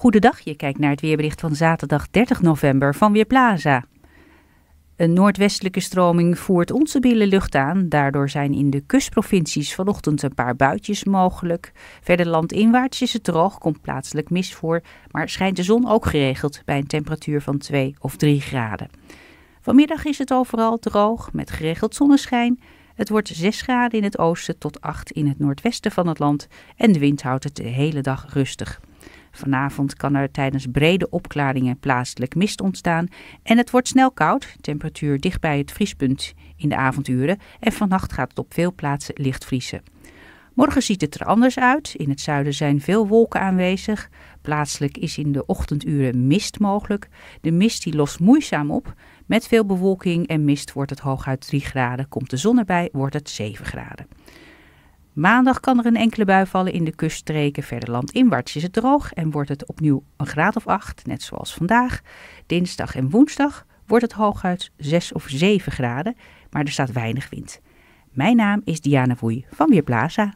Goedendag, je kijkt naar het weerbericht van zaterdag 30 november van Weerplaza. Een noordwestelijke stroming voert onze lucht aan. Daardoor zijn in de kustprovincies vanochtend een paar buitjes mogelijk. Verder landinwaarts is het droog, komt plaatselijk mist voor, maar schijnt de zon ook geregeld bij een temperatuur van 2 of 3 graden. Vanmiddag is het overal droog met geregeld zonneschijn. Het wordt 6 graden in het oosten tot 8 in het noordwesten van het land en de wind houdt het de hele dag rustig. Vanavond kan er tijdens brede opklaringen plaatselijk mist ontstaan en het wordt snel koud, temperatuur dicht bij het vriespunt in de avonduren en vannacht gaat het op veel plaatsen licht vriezen. Morgen ziet het er anders uit. In het zuiden zijn veel wolken aanwezig. Plaatselijk is in de ochtenduren mist mogelijk. De mist die lost moeizaam op. Met veel bewolking en mist wordt het hooguit 3 graden. Komt de zon erbij, wordt het 7 graden. Maandag kan er een enkele bui vallen in de kuststreken. Verder landinwaarts is het droog en wordt het opnieuw een graad of acht, net zoals vandaag. Dinsdag en woensdag wordt het hooguit 6 of 7 graden, maar er staat weinig wind. Mijn naam is Diana Woei van Weerplaza.